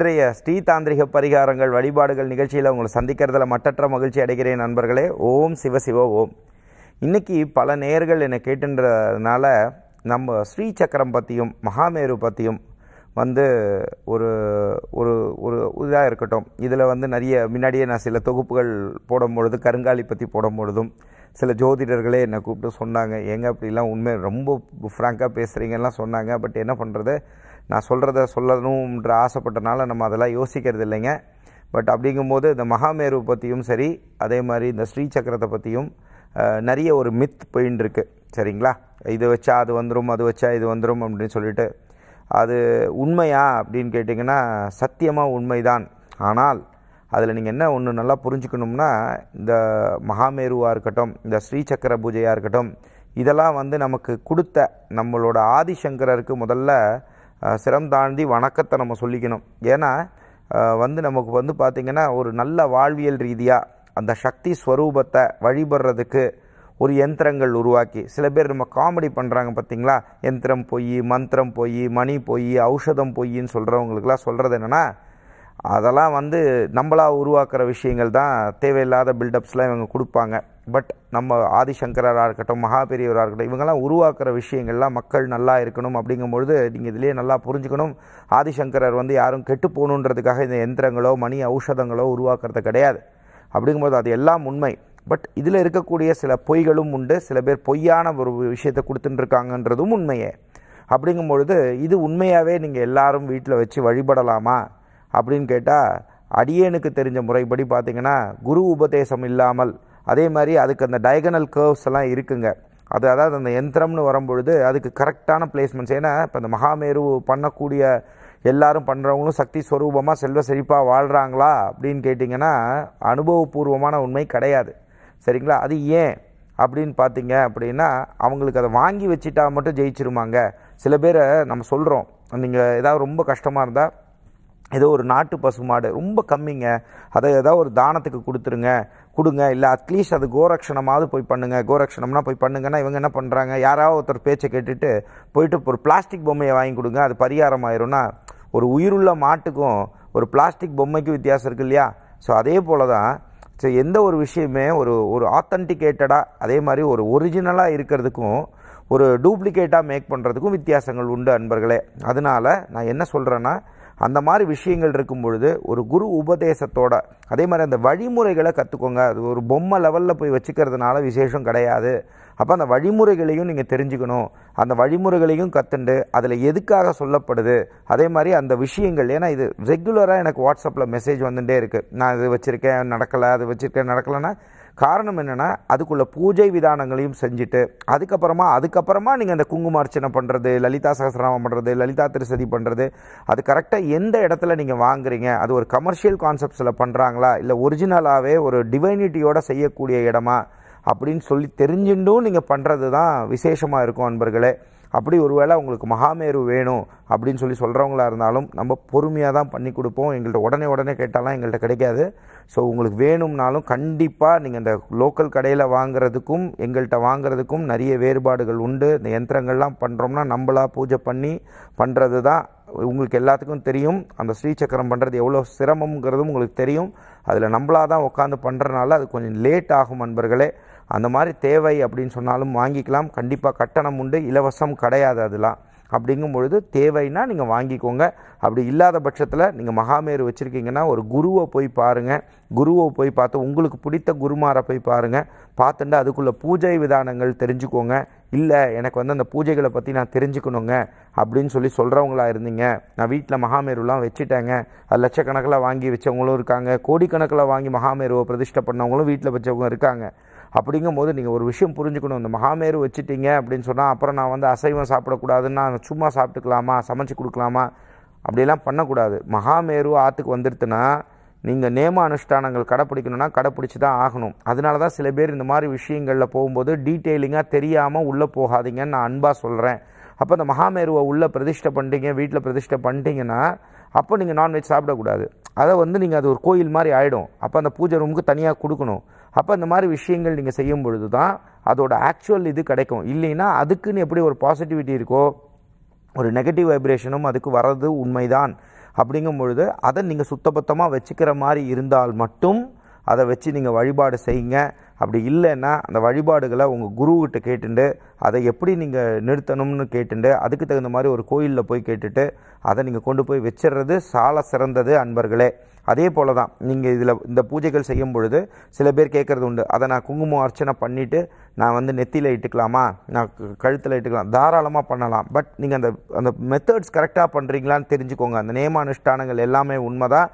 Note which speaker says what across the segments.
Speaker 1: இன்றைய ஸ்ரீ தாந்திரிக பரிகாரங்கள் வழிபாடுகள் நிகழ்ச்சியில் உங்களை சந்திக்கிறதுல மட்டற்ற மகிழ்ச்சி அடைகிறேன் நண்பர்களே ஓம் சிவசிவ ஓம் இன்றைக்கி பல நேர்கள் என்னை கேட்டுன்றதுனால நம்ம ஸ்ரீ சக்கரம் பற்றியும் மகாமேரு பற்றியும் வந்து ஒரு ஒரு ஒரு இதாக இருக்கட்டும் இதில் வந்து நிறைய முன்னாடியே நான் சில தொகுப்புகள் போடும் பொழுது கருங்காலி பற்றி போடும் பொழுதும் சில ஜோதிடர்களே என்னை கூப்பிட்டு சொன்னாங்க எங்கே அப்படிலாம் உண்மை ரொம்ப ஃப்ராங்காக பேசுகிறீங்கலாம் சொன்னாங்க பட் என்ன பண்ணுறது நான் சொல்கிறத சொல்லணும்ன்ற ஆசைப்பட்டனால நம்ம அதெல்லாம் யோசிக்கிறது இல்லைங்க பட் அப்படிங்கும்போது இந்த மகாமேரு பற்றியும் சரி அதே மாதிரி இந்த ஸ்ரீ சக்கரத்தை பற்றியும் நிறைய ஒரு மித் போயின்னு இருக்குது சரிங்களா இது வச்சா அது வந்துடும் அது வச்சா இது வந்துடும் அப்படின்னு சொல்லிட்டு அது உண்மையா அப்படின்னு கேட்டிங்கன்னா சத்தியமாக உண்மைதான் ஆனால் அதில் நீங்கள் என்ன ஒன்று நல்லா புரிஞ்சுக்கணும்னா இந்த மகாமேருவாக இருக்கட்டும் இந்த ஸ்ரீ சக்கர பூஜையாக இருக்கட்டும் இதெல்லாம் வந்து நமக்கு கொடுத்த நம்மளோட ஆதிசங்கரருக்கு முதல்ல சிரம் தாண்டி வணக்கத்தை நம்ம சொல்லிக்கணும் ஏன்னா வந்து நமக்கு வந்து பார்த்திங்கன்னா ஒரு நல்ல வாழ்வியல் ரீதியாக அந்த சக்தி ஸ்வரூபத்தை வழிபடுறதுக்கு ஒரு எந்திரங்கள் உருவாக்கி சில பேர் நம்ம காமெடி பண்ணுறாங்க பார்த்திங்களா எந்திரம் பொய் மந்திரம் பொய் மணி பொய் ஔஷதம் பொய்ன்னு சொல்கிறவங்களுக்குலாம் சொல்கிறது என்னென்னா அதெல்லாம் வந்து நம்மளாக உருவாக்குற விஷயங்கள் தான் தேவையில்லாத பில்டப்ஸ்லாம் இவங்க கொடுப்பாங்க பட் நம்ம ஆதிசங்கராக இருக்கட்டும் மகாபெரியவராக இருக்கட்டும் இவங்கெல்லாம் உருவாக்குற விஷயங்கள்லாம் மக்கள் நல்லா இருக்கணும் அப்படிங்கும்பொழுது நீங்கள் இதிலே நல்லா புரிஞ்சுக்கணும் ஆதிசங்கரர் வந்து யாரும் கெட்டு போகணுன்றதுக்காக இந்த எந்திரங்களோ மணி ஔஷதங்களோ உருவாக்குறது கிடையாது அப்படிங்கும்போது அது எல்லாம் உண்மை பட் இதில் இருக்கக்கூடிய சில பொய்களும் உண்டு சில பேர் பொய்யான ஒரு விஷயத்தை கொடுத்துட்டுருக்காங்கன்றதும் உண்மையே அப்படிங்கும்பொழுது இது உண்மையாகவே நீங்கள் எல்லாரும் வீட்டில் வச்சு வழிபடலாமா அப்படின்னு கேட்டால் அடியேனுக்கு தெரிஞ்ச முறைப்படி பார்த்திங்கன்னா குரு உபதேசம் இல்லாமல் அதே மாதிரி அதுக்கு அந்த டயகனல் கர்வ்ஸ் எல்லாம் இருக்குங்க அது அதாவது அந்த யந்திரம்னு வரும்பொழுது அதுக்கு கரெக்டான பிளேஸ்மெண்ட்ஸ் ஏன்னா இப்போ இந்த மகாமேரு பண்ணக்கூடிய எல்லாரும் பண்ணுறவங்களும் சக்தி ஸ்வரூபமாக செல்வ செழிப்பாக வாழ்கிறாங்களா அப்படின்னு கேட்டிங்கன்னா அனுபவபூர்வமான உண்மை கிடையாது சரிங்களா அது ஏன் அப்படின்னு பார்த்தீங்க அப்படின்னா அவங்களுக்கு அதை வாங்கி வச்சுட்டா மட்டும் ஜெயிச்சிருமாங்க சில பேரை நம்ம சொல்கிறோம் நீங்கள் ஏதாவது ரொம்ப கஷ்டமாக இருந்தால் ஏதோ ஒரு நாட்டு பசுமாடு ரொம்ப கம்மிங்க அதை ஏதாவது ஒரு தானத்துக்கு கொடுத்துருங்க கொடுங்க இல்லை அட்லீஸ்ட் அது கோரக்ஷணமாவது போய் பண்ணுங்கள் கோரக்ஷணம்னா போய் பண்ணுங்கன்னா இவங்க என்ன பண்ணுறாங்க யாராவது ஒருத்தர் பேச்சை கேட்டுட்டு போயிட்டு ஒரு பிளாஸ்டிக் பொம்மையை வாங்கி கொடுங்க அது பரிகாரம் ஆயிரும்னா ஒரு உயிருள்ள மாட்டுக்கும் ஒரு பிளாஸ்டிக் பொம்மைக்கும் வித்தியாசம் இருக்கு இல்லையா ஸோ அதே போல் தான் ஸோ எந்த ஒரு விஷயமே ஒரு ஒரு ஆத்தன்டிகேட்டடாக அதே மாதிரி ஒரு ஒரிஜினலாக இருக்கிறதுக்கும் ஒரு டூப்ளிகேட்டாக மேக் பண்ணுறதுக்கும் வித்தியாசங்கள் உண்டு அன்பர்களே அதனால் நான் என்ன சொல்கிறேன்னா அந்த மாதிரி விஷயங்கள் இருக்கும் பொழுது ஒரு குரு உபதேசத்தோட அதே மாதிரி அந்த வழிமுறைகளை கற்றுக்கோங்க அது ஒரு பொம்மை லெவலில் போய் வச்சுக்கிறதுனால விசேஷம் கிடையாது அப்போ அந்த வழிமுறைகளையும் நீங்கள் தெரிஞ்சுக்கணும் அந்த வழிமுறைகளையும் கற்றுண்டு அதில் எதுக்காக சொல்லப்படுது அதே மாதிரி அந்த விஷயங்கள் ஏன்னா இது ரெகுலராக எனக்கு வாட்ஸ்அப்பில் மெசேஜ் வந்துகிட்டே இருக்குது நான் இது வச்சுருக்கேன் நடக்கலை அது வச்சுருக்கேன் நடக்கலைன்னா காரணம் என்னென்னா அதுக்குள்ளே பூஜை விதானங்களையும் செஞ்சுட்டு அதுக்கப்புறமா அதுக்கப்புறமா நீங்கள் அந்த குங்குமார்ச்சனை பண்ணுறது லலிதா சகசிரநாமம் பண்ணுறது லலிதா திருசதி பண்ணுறது அது கரெக்டாக எந்த இடத்துல நீங்கள் வாங்குறீங்க அது ஒரு கமர்ஷியல் கான்செப்ட்ஸில் பண்ணுறாங்களா இல்லை ஒரிஜினலாகவே ஒரு டிவைனிட்டியோட செய்யக்கூடிய இடமா அப்படின்னு சொல்லி தெரிஞ்சுட்டும் நீங்கள் பண்ணுறது தான் விசேஷமாக இருக்கும் அன்பர்களே அப்படி ஒருவேளை உங்களுக்கு மகாமேரு வேணும் அப்படின்னு சொல்லி சொல்கிறவங்களா இருந்தாலும் நம்ம பொறுமையாக தான் பண்ணி கொடுப்போம் எங்கள்கிட்ட உடனே உடனே கேட்டாலாம் எங்கள்கிட்ட கிடைக்காது ஸோ உங்களுக்கு வேணும்னாலும் கண்டிப்பாக நீங்கள் இந்த லோக்கல் கடையில் வாங்குறதுக்கும் எங்கள்கிட்ட வாங்குறதுக்கும் நிறைய வேறுபாடுகள் உண்டு இந்த யந்திரங்கள்லாம் பண்ணுறோம்னா நம்மளாக பூஜை பண்ணி பண்ணுறது தான் உங்களுக்கு எல்லாத்துக்கும் தெரியும் அந்த ஸ்ரீசக்கரம் பண்ணுறது எவ்வளோ சிரமங்கிறதும் உங்களுக்கு தெரியும் அதில் நம்மளாக தான் உட்காந்து பண்ணுறனால அது கொஞ்சம் லேட் ஆகும் நண்பர்களே அந்த மாதிரி தேவை அப்படின்னு சொன்னாலும் வாங்கிக்கலாம் கண்டிப்பாக கட்டணம் உண்டு இலவசம் கிடையாது அதெலாம் அப்படிங்கும் பொழுது தேவைன்னா நீங்கள் வாங்கிக்கோங்க அப்படி இல்லாத பட்சத்தில் நீங்கள் மகாமேரு வச்சுருக்கீங்கன்னா ஒரு குருவை போய் பாருங்கள் குருவை போய் பார்த்து உங்களுக்கு பிடித்த குருமாரை போய் பாருங்கள் பார்த்துட்டு அதுக்குள்ளே பூஜை விதானங்கள் தெரிஞ்சுக்கோங்க இல்லை எனக்கு வந்து அந்த பூஜைகளை பற்றி நான் தெரிஞ்சுக்கணுங்க அப்படின்னு சொல்லி சொல்கிறவங்களா இருந்தீங்க நான் வீட்டில் மகாமேருலாம் வச்சுட்டேங்க அது லட்சக்கணக்கில் வாங்கி வச்சவங்களும் இருக்காங்க கோடிக்கணக்கில் வாங்கி மகாமேருவை பிரதிஷ்டை பண்ணவங்களும் வீட்டில் வச்சவங்க இருக்காங்க அப்படிங்கும் போது நீங்கள் ஒரு விஷயம் புரிஞ்சுக்கணும் இந்த மகாமேரு வச்சுட்டீங்க அப்படின்னு சொன்னால் அப்புறம் நான் வந்து அசைவம் சாப்பிடக்கூடாதுன்னு நான் சும்மா சாப்பிட்டுக்கலாமா சமைச்சு கொடுக்கலாமா அப்படிலாம் பண்ணக்கூடாது மகாமேரு ஆற்றுக்கு வந்துடுத்துன்னா நீங்கள் நேம அனுஷ்டானங்கள் கடைப்பிடிக்கணும்னா கடைப்பிடிச்சி தான் ஆகணும் அதனால தான் சில பேர் இந்த மாதிரி விஷயங்களில் போகும்போது டீட்டெயிலிங்காக தெரியாமல் உள்ளே போகாதீங்கன்னு நான் அன்பாக சொல்கிறேன் அப்போ அந்த மகாமேருவை உள்ளே பிரதிஷ்டை பண்ணிட்டீங்க வீட்டில் பிரதிஷ்டை பண்ணிட்டீங்கன்னா அப்போ நீங்கள் நான்வெஜ் சாப்பிடக்கூடாது அதை வந்து நீங்கள் அது ஒரு கோயில் மாதிரி ஆகிடும் அப்போ அந்த பூஜை ரூமுக்கு தனியாக கொடுக்கணும் அப்போ இந்த மாதிரி விஷயங்கள் நீங்கள் செய்யும் பொழுது தான் அதோட ஆக்சுவல் இது கிடைக்கும் இல்லைன்னா அதுக்குன்னு எப்படி ஒரு பாசிட்டிவிட்டி இருக்கோ ஒரு நெகட்டிவ் வைப்ரேஷனும் அதுக்கு வர்றது உண்மைதான் அப்படிங்கும் பொழுது அதை நீங்கள் சுத்தபத்தமாக வச்சுக்கிற மாதிரி இருந்தால் மட்டும் அதை வச்சு நீங்கள் வழிபாடு செய்யுங்க அப்படி இல்லைன்னா அந்த வழிபாடுகளை உங்கள் குருவுக்கிட்ட கேட்டுண்டு அதை எப்படி நீங்கள் நிறுத்தணும்னு கேட்டுண்டு அதுக்கு தகுந்த மாதிரி ஒரு கோயிலில் போய் கேட்டுட்டு அதை நீங்கள் கொண்டு போய் வச்சிடுறது சால சிறந்தது அன்பர்களே அதே போல் தான் நீங்கள் இதில் இந்த பூஜைகள் செய்யும் பொழுது சில பேர் கேட்குறது உண்டு அதை நான் குங்குமம் அர்ச்சனை பண்ணிவிட்டு நான் வந்து நெத்தியில் இட்டுக்கலாமா நான் கழுத்தில் இட்டுக்கலாம் தாராளமாக பண்ணலாம் பட் நீங்கள் அந்த அந்த மெத்தட்ஸ் கரெக்டாக பண்ணுறீங்களான்னு தெரிஞ்சுக்கோங்க அந்த நியமானுஷ்டானங்கள் எல்லாமே உண்மை தான்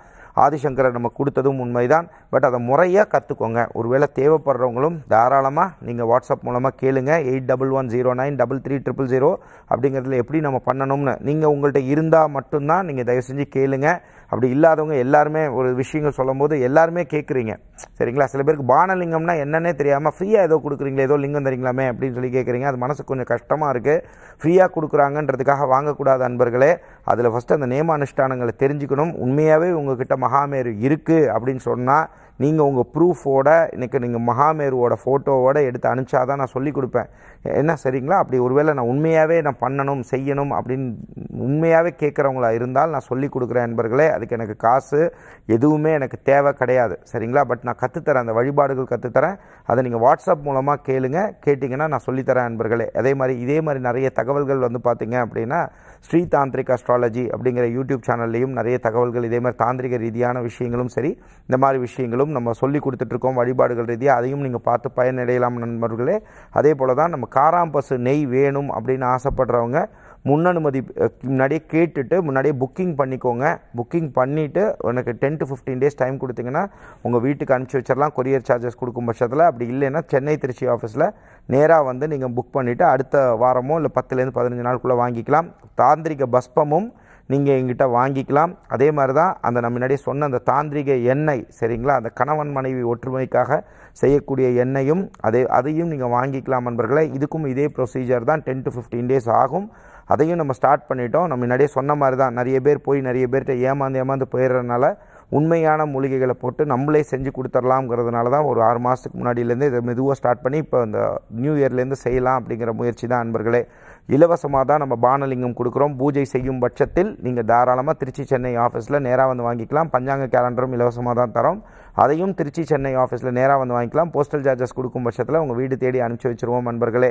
Speaker 1: ஆதிசங்கரை நம்ம கொடுத்ததும் உண்மைதான் பட் அதை முறையாக கற்றுக்கோங்க ஒருவேளை தேவைப்படுறவங்களும் தாராளமாக நீங்கள் வாட்ஸ்அப் மூலமாக கேளுங்க eight double one zero nine double three triple zero அப்படிங்கிறதுல எப்படி நம்ம பண்ணணும்னு நீங்கள் உங்கள்கிட்ட இருந்தால் மட்டும்தான் நீங்கள் தயவு செஞ்சு கேளுங்கள் அப்படி இல்லாதவங்க எல்லாருமே ஒரு விஷயங்கள் சொல்லும் போது எல்லாருமே கேட்குறீங்க சரிங்களா சில பேருக்கு பானலிங்கம்னா என்னன்னே தெரியாமல் ஃப்ரீயாக ஏதோ கொடுக்குறீங்களே ஏதோ லிங்கம் தரீங்களாமே அப்படின்னு சொல்லி கேட்குறீங்க அது மனசுக்கு கொஞ்சம் கஷ்டமாக இருக்குது ஃப்ரீயாக கொடுக்குறாங்கன்றதுக்காக வாங்கக்கூடாத அன்பர்களே அதில் ஃபஸ்ட்டு அந்த நியம அனுஷ்டானங்களை தெரிஞ்சுக்கணும் உண்மையாகவே உங்ககிட்ட மகாமேரு இருக்குது அப்படின்னு சொன்னால் நீங்கள் உங்கள் ப்ரூஃபோட இன்றைக்கி நீங்கள் மகாமேருவோட ஃபோட்டோவோட எடுத்து அனுப்பிச்சாதான் நான் சொல்லிக் கொடுப்பேன் என்ன சரிங்களா அப்படி ஒருவேளை நான் உண்மையாகவே நான் பண்ணணும் செய்யணும் அப்படின்னு உண்மையாகவே கேட்குறவங்களா இருந்தால் நான் சொல்லி கொடுக்குறேன் நண்பர்களே அதுக்கு எனக்கு காசு எதுவுமே எனக்கு தேவை கிடையாது சரிங்களா பட் நான் கற்றுத்தரேன் அந்த வழிபாடுகள் கற்றுத்தரேன் அதை நீங்கள் வாட்ஸ்அப் மூலமாக கேளுங்க கேட்டிங்கன்னா நான் சொல்லித்தரேன் நண்பர்களே அதே மாதிரி இதே மாதிரி நிறைய தகவல்கள் வந்து பார்த்தீங்க அப்படின்னா ஸ்ரீ தாந்திரிக் அஸ்ட்ராலஜி அப்படிங்கிற யூடியூப் சேனல்லையும் நிறைய தகவல்கள் இதே மாதிரி தாந்திரிக ரீதியான விஷயங்களும் சரி இந்த மாதிரி விஷயங்களும் நம்ம சொல்லி கொடுத்துட்ருக்கோம் வழிபாடுகள் ரீதியாக அதையும் நீங்கள் பார்த்து பயனடையலாம் நண்பர்களே அதே போல் தான் நம்ம காராம்பசு நெய் வேணும் அப்படின்னு ஆசைப்படுறவங்க முன்னனுமதி முன்னாடியே கேட்டுட்டு முன்னாடியே புக்கிங் பண்ணிக்கோங்க புக்கிங் பண்ணிவிட்டு உனக்கு ten to fifteen days time கொடுத்தீங்கன்னா உங்கள் வீட்டுக்கு அனுப்பிச்சி வச்சிடலாம் கொரியர் சார்ஜஸ் கொடுக்கும் பட்சத்தில் அப்படி இல்லைன்னா சென்னை திருச்சி ஆஃபீஸில் நேராக வந்து நீங்கள் புக் பண்ணிவிட்டு அடுத்த வாரமோ இல்லை பத்துலேருந்து பதினஞ்சு நாளுக்குள்ளே வாங்கிக்கலாம் தாந்திரிக பஸ்பமும் நீங்கள் எங்கிட்ட வாங்கிக்கலாம் அதே மாதிரி தான் அந்த நம்ம முன்னாடியே சொன்ன அந்த தாந்திரிக எண்ணெய் சரிங்களா அந்த கணவன் மனைவி ஒற்றுமைக்காக செய்யக்கூடிய எண்ணெயும் அதே அதையும் நீங்கள் வாங்கிக்கலாம் நண்பர்களே இதுக்கும் இதே ப்ரொசீஜர் தான் டென் டு ஃபிஃப்டீன் டேஸ் ஆகும் அதையும் நம்ம ஸ்டார்ட் பண்ணிட்டோம் நம்ம முன்னாடியே சொன்ன மாதிரி தான் நிறைய பேர் போய் நிறைய பேர்கிட்ட ஏமாந்து ஏமாந்து போயிடுறதுனால உண்மையான மூலிகைகளை போட்டு நம்மளே செஞ்சு கொடுத்துர்லாம்ங்கிறதுனால தான் ஒரு ஆறு மாதத்துக்கு முன்னாடியிலேருந்து இதை மெதுவாக ஸ்டார்ட் பண்ணி இப்போ இந்த நியூ இயர்லேருந்து செய்யலாம் அப்படிங்கிற முயற்சி தான் அன்பர்களே இலவசமாக தான் நம்ம பானலிங்கம் கொடுக்குறோம் பூஜை செய்யும் பட்சத்தில் நீங்கள் தாராளமாக திருச்சி சென்னை ஆஃபீஸில் நேராக வந்து வாங்கிக்கலாம் பஞ்சாங்க கேலண்டரும் இலவசமாக தான் தரோம் அதையும் திருச்சி சென்னை ஆஃபீஸில் நேராக வந்து வாங்கிக்கலாம் போஸ்டல் சார்ஜஸ் கொடுக்கும் பட்சத்தில் உங்கள் வீடு தேடி அனுப்பிச்சி வச்சுருவோம் நண்பர்களே